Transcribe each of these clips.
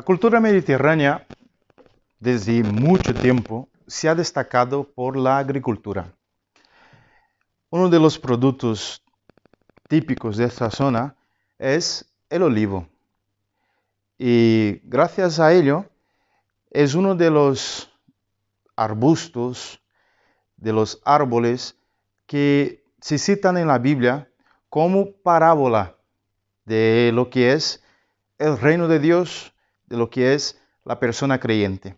La cultura mediterránea desde mucho tiempo se ha destacado por la agricultura. Uno de los productos típicos de esta zona es el olivo. Y gracias a ello es uno de los arbustos, de los árboles que se citan en la Biblia como parábola de lo que es el reino de Dios, de lo que es la persona creyente.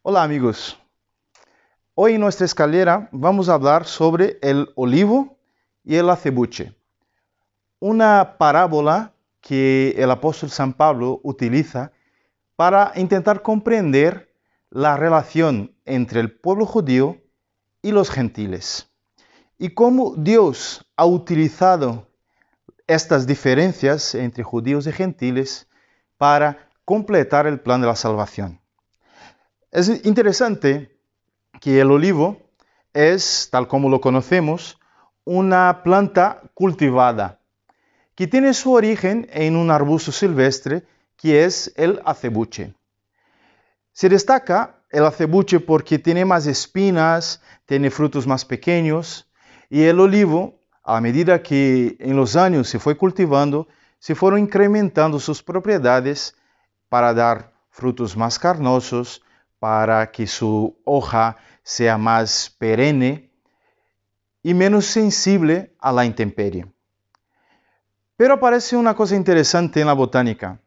Hola amigos, hoy en nuestra escalera vamos a hablar sobre el olivo y el acebuche, una parábola que el apóstol San Pablo utiliza para intentar comprender la relación entre el pueblo judío y los gentiles y cómo Dios ha utilizado estas diferencias entre judíos y gentiles para completar el plan de la salvación. Es interesante que el olivo es, tal como lo conocemos, una planta cultivada que tiene su origen en un arbusto silvestre que es el acebuche. Se destaca el acebuche porque tiene más espinas, tiene frutos más pequeños y el olivo, a medida que en los años se fue cultivando, se fueron incrementando sus propiedades para dar frutos más carnosos, para que su hoja sea más perenne y e menos sensible a la intemperie. Pero aparece una cosa interesante en la botánica.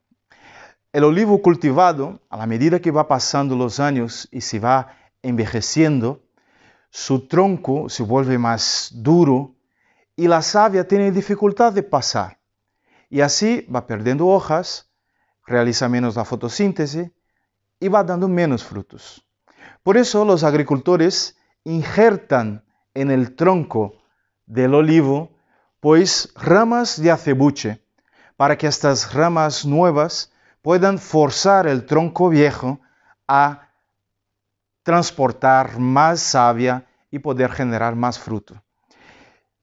El olivo cultivado, a la medida que va pasando los años y se va envejeciendo, su tronco se vuelve más duro y la savia tiene dificultad de pasar. Y así va perdiendo hojas, realiza menos la fotosíntesis y va dando menos frutos. Por eso los agricultores injertan en el tronco del olivo pues ramas de acebuche para que estas ramas nuevas puedan forzar el tronco viejo a transportar más savia y poder generar más fruto.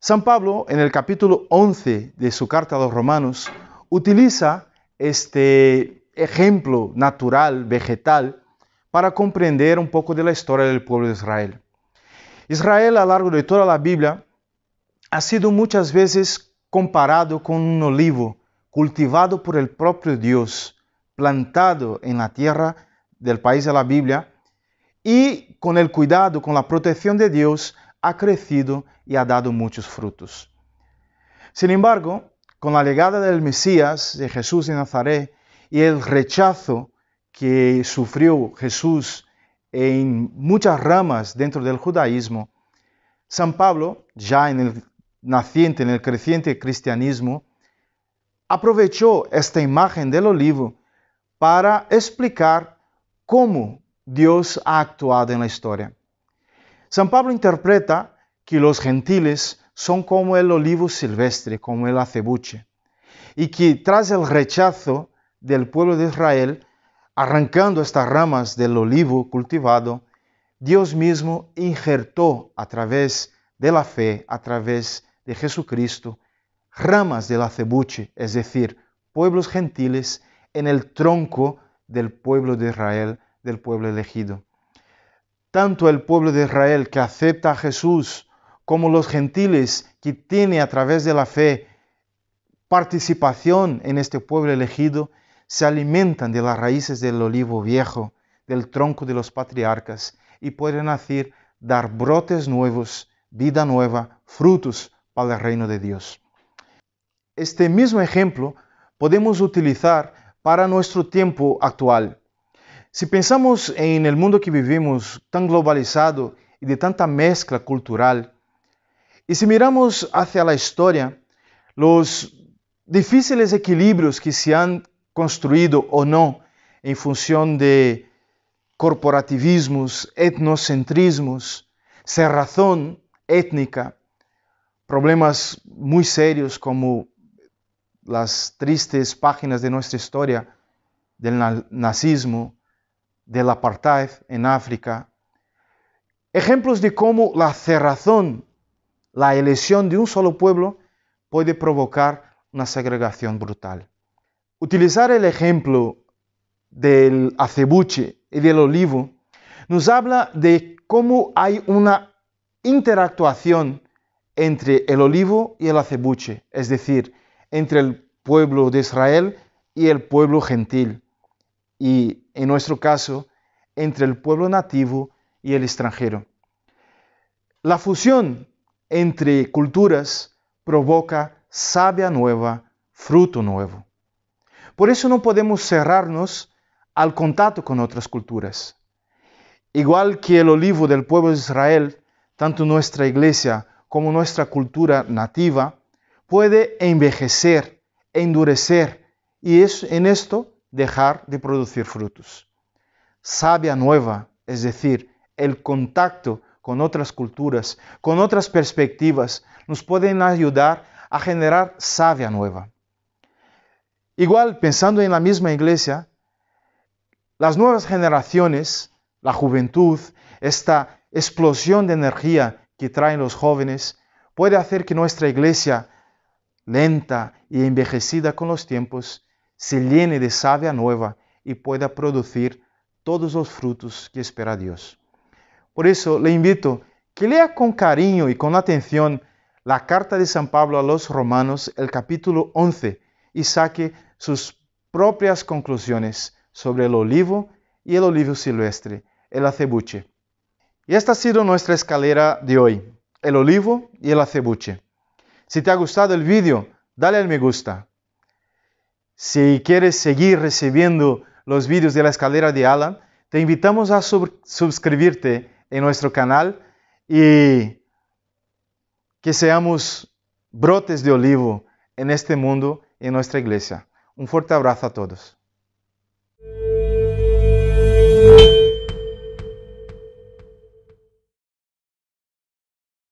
San Pablo, en el capítulo 11 de su carta a los romanos, utiliza este ejemplo natural, vegetal, para comprender un poco de la historia del pueblo de Israel. Israel a lo largo de toda la Biblia ha sido muchas veces comparado con un olivo cultivado por el propio Dios, plantado en la tierra del país de la Biblia, y con el cuidado, con la protección de Dios, ha crecido y ha dado muchos frutos. Sin embargo, con la llegada del Mesías, de Jesús de Nazaret, y el rechazo que sufrió Jesús en muchas ramas dentro del judaísmo, San Pablo, ya en el naciente, en el creciente cristianismo, aprovechó esta imagen del olivo para explicar cómo Dios ha actuado en la historia. San Pablo interpreta que los gentiles son como el olivo silvestre, como el acebuche, y que tras el rechazo del pueblo de Israel, arrancando estas ramas del olivo cultivado, Dios mismo injertó a través de la fe, a través de Jesucristo, ramas del acebuche, es decir, pueblos gentiles, en el tronco del pueblo de Israel, del pueblo elegido tanto el pueblo de Israel que acepta a Jesús como los gentiles que tiene a través de la fe participación en este pueblo elegido, se alimentan de las raíces del olivo viejo, del tronco de los patriarcas, y pueden hacer dar brotes nuevos, vida nueva, frutos para el reino de Dios. Este mismo ejemplo podemos utilizar para nuestro tiempo actual. Si pensamos en el mundo que vivimos, tan globalizado y de tanta mezcla cultural, y si miramos hacia la historia, los difíciles equilibrios que se han construido o no en función de corporativismos, etnocentrismos, cerrazón étnica, problemas muy serios como las tristes páginas de nuestra historia del nazismo, del apartheid en África, ejemplos de cómo la cerrazón, la elección de un solo pueblo puede provocar una segregación brutal. Utilizar el ejemplo del acebuche y del olivo nos habla de cómo hay una interactuación entre el olivo y el acebuche, es decir, entre el pueblo de Israel y el pueblo gentil y, en nuestro caso, entre el pueblo nativo y el extranjero. La fusión entre culturas provoca savia nueva, fruto nuevo. Por eso no podemos cerrarnos al contacto con otras culturas. Igual que el olivo del pueblo de Israel, tanto nuestra iglesia como nuestra cultura nativa puede envejecer, endurecer, y es, en esto dejar de producir frutos. Sabia nueva, es decir, el contacto con otras culturas, con otras perspectivas, nos pueden ayudar a generar savia nueva. Igual, pensando en la misma iglesia, las nuevas generaciones, la juventud, esta explosión de energía que traen los jóvenes, puede hacer que nuestra iglesia, lenta y envejecida con los tiempos, se llene de savia nueva y pueda producir todos los frutos que espera Dios. Por eso le invito que lea con cariño y con atención la carta de San Pablo a los Romanos, el capítulo 11, y saque sus propias conclusiones sobre el olivo y el olivo silvestre, el acebuche. Y esta ha sido nuestra escalera de hoy, el olivo y el acebuche. Si te ha gustado el vídeo, dale al me gusta. Si quieres seguir recibiendo los vídeos de la escalera de Alan, te invitamos a suscribirte en nuestro canal y que seamos brotes de olivo en este mundo y en nuestra iglesia. Un fuerte abrazo a todos.